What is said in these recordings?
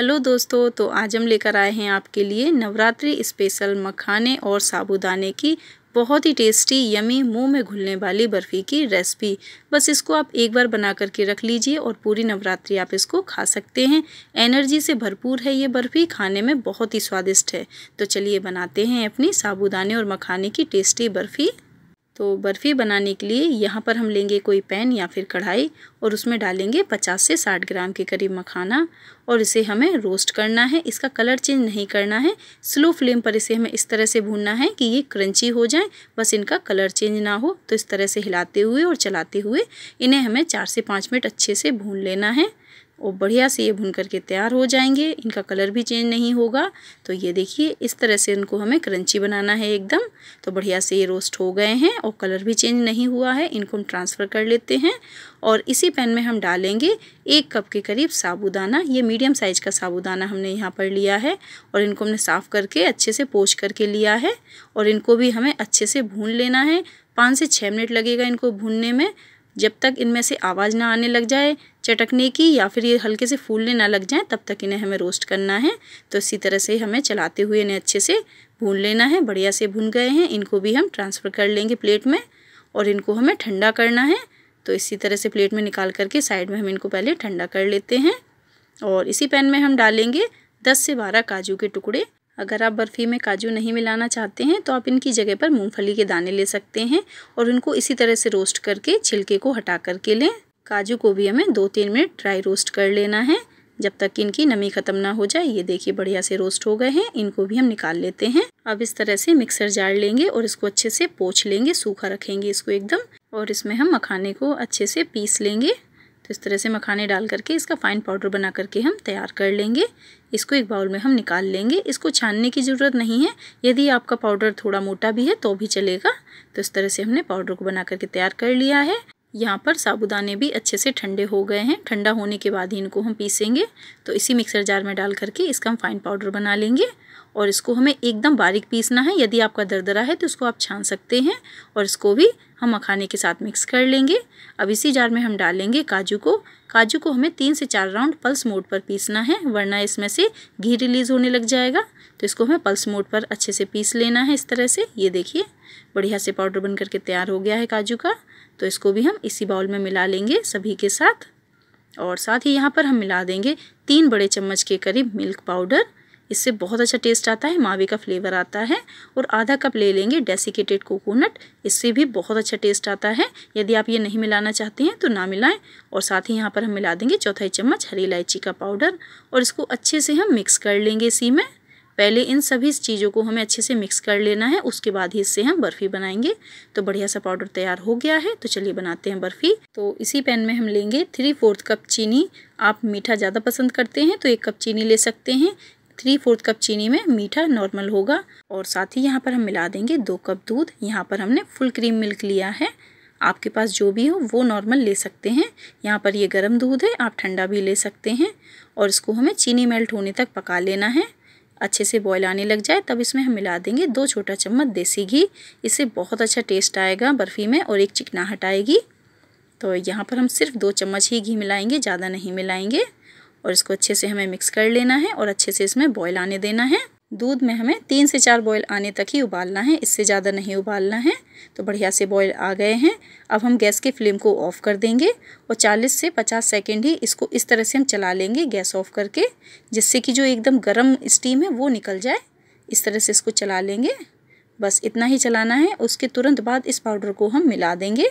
hello दोस्तों तो आज हम लेकर आए हैं आपके लिए नवरात्रि स्पेशल मखाने और साबुदाने की बहुत ही टेस्टी यमी मुंह में घुलने वाली बर्फ़ी की रेसिपी बस इसको आप एक बार बना करके रख लीजिए और पूरी नवरात्रि आप इसको खा सकते हैं एनर्जी से भरपूर है ये बर्फ़ी खाने में बहुत ही स्वादिष्ट है तो चलिए बनाते हैं अपनी साबुदाने और मखाने की टेस्टी बर्फ़ी तो बर्फ़ी बनाने के लिए यहाँ पर हम लेंगे कोई पैन या फिर कढ़ाई और उसमें डालेंगे 50 से 60 ग्राम के करीब मखाना और इसे हमें रोस्ट करना है इसका कलर चेंज नहीं करना है स्लो फ्लेम पर इसे हमें इस तरह से भूनना है कि ये क्रंची हो जाए बस इनका कलर चेंज ना हो तो इस तरह से हिलाते हुए और चलाते हुए इन्हें हमें चार से पाँच मिनट अच्छे से भून लेना है और बढ़िया से ये भुन करके तैयार हो जाएंगे इनका कलर भी चेंज नहीं होगा तो ये देखिए इस तरह से इनको हमें क्रंची बनाना है एकदम तो बढ़िया से ये रोस्ट हो गए हैं और कलर भी चेंज नहीं हुआ है इनको हम ट्रांसफ़र कर लेते हैं और इसी पैन में हम डालेंगे एक कप के करीब साबुदाना ये मीडियम साइज़ का साबुदाना हमने यहाँ पर लिया है और इनको हमने साफ़ करके अच्छे से पोछ करके लिया है और इनको भी हमें अच्छे से भून लेना है पाँच से छः मिनट लगेगा इनको भूनने में जब तक इनमें से आवाज़ ना आने लग जाए चटकने की या फिर ये हल्के से फूलने ना लग जाए तब तक इन्हें हमें रोस्ट करना है तो इसी तरह से हमें चलाते हुए इन्हें अच्छे से भून लेना है बढ़िया से भून गए हैं इनको भी हम ट्रांसफ़र कर लेंगे प्लेट में और इनको हमें ठंडा करना है तो इसी तरह से प्लेट में निकाल करके साइड में हम इनको पहले ठंडा कर लेते हैं और इसी पैन में हम डालेंगे दस से बारह काजू के टुकड़े अगर आप बर्फ़ी में काजू नहीं मिलाना चाहते हैं तो आप इनकी जगह पर मूंगफली के दाने ले सकते हैं और इनको इसी तरह से रोस्ट करके छिलके को हटा करके लें काजू को भी हमें दो तीन मिनट ड्राई रोस्ट कर लेना है जब तक इनकी नमी ख़त्म ना हो जाए ये देखिए बढ़िया से रोस्ट हो गए हैं इनको भी हम निकाल लेते हैं अब इस तरह से मिक्सर जार लेंगे और इसको अच्छे से पोछ लेंगे सूखा रखेंगे इसको एकदम और इसमें हम मखाने को अच्छे से पीस लेंगे तो इस तरह से मखाने डाल करके इसका फाइन पाउडर बना करके हम तैयार कर लेंगे इसको एक बाउल में हम निकाल लेंगे इसको छानने की ज़रूरत नहीं है यदि आपका पाउडर थोड़ा मोटा भी है तो भी चलेगा तो इस तरह से हमने पाउडर को बना करके तैयार कर लिया है यहाँ पर साबुदाने भी अच्छे से ठंडे हो गए हैं ठंडा होने के बाद ही इनको हम पीसेंगे तो इसी मिक्सर जार में डाल करके इसका हम फाइन पाउडर बना लेंगे और इसको हमें एकदम बारीक पीसना है यदि आपका दरदरा है तो इसको आप छान सकते हैं और इसको भी हम मखाने के साथ मिक्स कर लेंगे अब इसी जार में हम डालेंगे काजू को काजू को हमें तीन से चार राउंड पल्स मोड पर पीसना है वरना इसमें से घी रिलीज़ होने लग जाएगा तो इसको हमें पल्स मोड पर अच्छे से पीस लेना है इस तरह से ये देखिए बढ़िया से पाउडर बन करके तैयार हो गया है काजू का तो इसको भी हम इसी बाउल में मिला लेंगे सभी के साथ और साथ ही यहाँ पर हम मिला देंगे तीन बड़े चम्मच के करीब मिल्क पाउडर इससे बहुत अच्छा टेस्ट आता है मावे का फ्लेवर आता है और आधा कप ले लेंगे डेसिकेटेड कोकोनट इससे भी बहुत अच्छा टेस्ट आता है यदि आप ये नहीं मिलाना चाहते हैं तो ना मिलाएं और साथ ही यहाँ पर हम मिला देंगे चौथाई चम्मच हरी इलायची का पाउडर और इसको अच्छे से हम मिक्स कर लेंगे इसी में पहले इन सभी चीज़ों को हमें अच्छे से मिक्स कर लेना है उसके बाद ही इससे हम बर्फ़ी बनाएंगे तो बढ़िया सा पाउडर तैयार हो गया है तो चलिए बनाते हैं बर्फ़ी तो इसी पैन में हम लेंगे थ्री फोर्थ कप चीनी आप मीठा ज़्यादा पसंद करते हैं तो एक कप चीनी ले सकते हैं थ्री फोर्थ कप चीनी में मीठा नॉर्मल होगा और साथ ही यहाँ पर हम मिला देंगे दो कप दूध यहाँ पर हमने फुल क्रीम मिल्क लिया है आपके पास जो भी हो वो नॉर्मल ले सकते हैं यहाँ पर ये गर्म दूध है आप ठंडा भी ले सकते हैं और इसको हमें चीनी मेल्ट होने तक पका लेना है अच्छे से बॉयल आने लग जाए तब इसमें हम मिला देंगे दो छोटा चम्मच देसी घी इससे बहुत अच्छा टेस्ट आएगा बर्फ़ी में और एक चिकनाहट आएगी तो यहाँ पर हम सिर्फ दो चम्मच ही घी मिलाएंगे ज़्यादा नहीं मिलाएंगे और इसको अच्छे से हमें मिक्स कर लेना है और अच्छे से इसमें बॉयल आने देना है दूध में हमें तीन से चार बॉयल आने तक ही उबालना है इससे ज़्यादा नहीं उबालना है तो बढ़िया से बॉयल आ गए हैं अब हम गैस के फ्लेम को ऑफ़ कर देंगे और 40 से 50 सेकेंड ही इसको इस तरह से हम चला लेंगे गैस ऑफ़ करके जिससे कि जो एकदम गर्म स्टीम है वो निकल जाए इस तरह से इसको चला लेंगे बस इतना ही चलाना है उसके तुरंत बाद इस पाउडर को हम मिला देंगे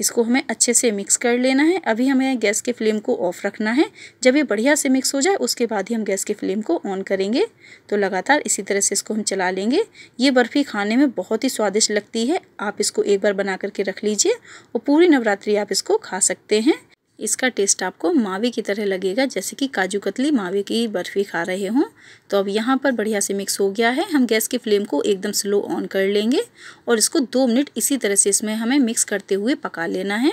इसको हमें अच्छे से मिक्स कर लेना है अभी हमें गैस के फ्लेम को ऑफ़ रखना है जब ये बढ़िया से मिक्स हो जाए उसके बाद ही हम गैस के फ्लेम को ऑन करेंगे तो लगातार इसी तरह से इसको हम चला लेंगे ये बर्फ़ी खाने में बहुत ही स्वादिष्ट लगती है आप इसको एक बार बना करके रख लीजिए और पूरी नवरात्रि आप इसको खा सकते हैं इसका टेस्ट आपको मावे की तरह लगेगा जैसे कि काजू कतली मावे की बर्फ़ी खा रहे हों तो अब यहाँ पर बढ़िया से मिक्स हो गया है हम गैस की फ्लेम को एकदम स्लो ऑन कर लेंगे और इसको दो मिनट इसी तरह से इसमें हमें मिक्स करते हुए पका लेना है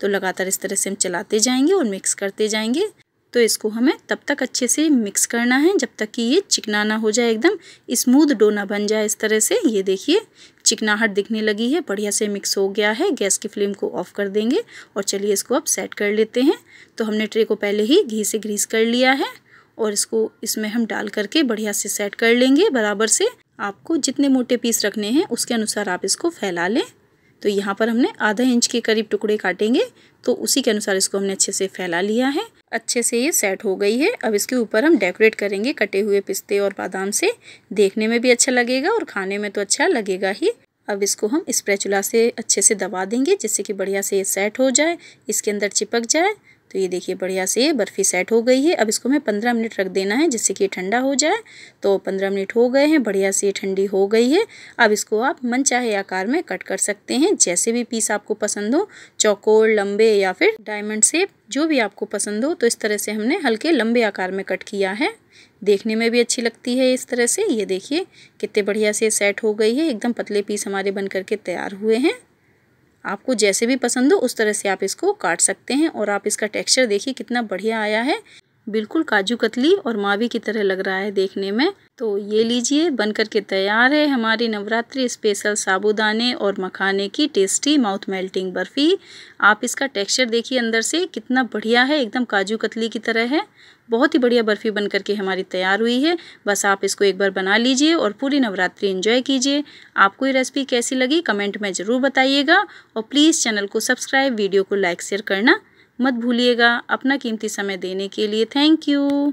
तो लगातार इस तरह से हम चलाते जाएंगे और मिक्स करते जाएंगे तो इसको हमें तब तक अच्छे से मिक्स करना है जब तक कि ये चिकना ना हो जाए एकदम स्मूथ डोना बन जाए इस तरह से ये देखिए चिकनाहट दिखने लगी है बढ़िया से मिक्स हो गया है गैस की फ्लेम को ऑफ कर देंगे और चलिए इसको अब सेट कर लेते हैं तो हमने ट्रे को पहले ही घी से ग्रीस कर लिया है और इसको इसमें हम डाल करके बढ़िया से सेट कर लेंगे बराबर से आपको जितने मोटे पीस रखने हैं उसके अनुसार आप इसको फैला लें तो यहाँ पर हमने आधा इंच के करीब टुकड़े काटेंगे तो उसी के अनुसार इसको हमने अच्छे से फैला लिया है अच्छे से ये सेट हो गई है अब इसके ऊपर हम डेकोरेट करेंगे कटे हुए पिस्ते और बादाम से देखने में भी अच्छा लगेगा और खाने में तो अच्छा लगेगा ही अब इसको हम स्प्रेचुला से अच्छे से दबा देंगे जिससे कि बढ़िया से ये सेट हो जाए इसके अंदर चिपक जाए तो ये देखिए बढ़िया से बर्फ़ी सेट हो गई है अब इसको हमें पंद्रह मिनट रख देना है जिससे कि ठंडा हो जाए तो पंद्रह मिनट हो गए हैं बढ़िया से ठंडी हो गई है अब इसको आप मन चाहे आकार में कट कर सकते हैं जैसे भी पीस आपको पसंद हो चौकोर लंबे या फिर डायमंड सेप जो भी आपको पसंद हो तो इस तरह से हमने हल्के लंबे आकार में कट किया है देखने में भी अच्छी लगती है इस तरह से ये देखिए कितने बढ़िया से सेट हो गई है एकदम पतले पीस हमारे बन करके तैयार हुए हैं आपको जैसे भी पसंद हो उस तरह से आप इसको काट सकते हैं और आप इसका टेक्सचर देखिए कितना बढ़िया आया है बिल्कुल काजू कतली और मावी की तरह लग रहा है देखने में तो ये लीजिए बन कर के तैयार है हमारी नवरात्रि स्पेशल साबुदाने और मखाने की टेस्टी माउथ मेल्टिंग बर्फ़ी आप इसका टेक्सचर देखिए अंदर से कितना बढ़िया है एकदम काजू कतली की तरह है बहुत ही बढ़िया बर्फ़ी बन करके हमारी तैयार हुई है बस आप इसको एक बार बना लीजिए और पूरी नवरात्रि इन्जॉय कीजिए आपको ये रेसिपी कैसी लगी कमेंट में ज़रूर बताइएगा और प्लीज़ चैनल को सब्सक्राइब वीडियो को लाइक शेयर करना मत भूलिएगा अपना कीमती समय देने के लिए थैंक यू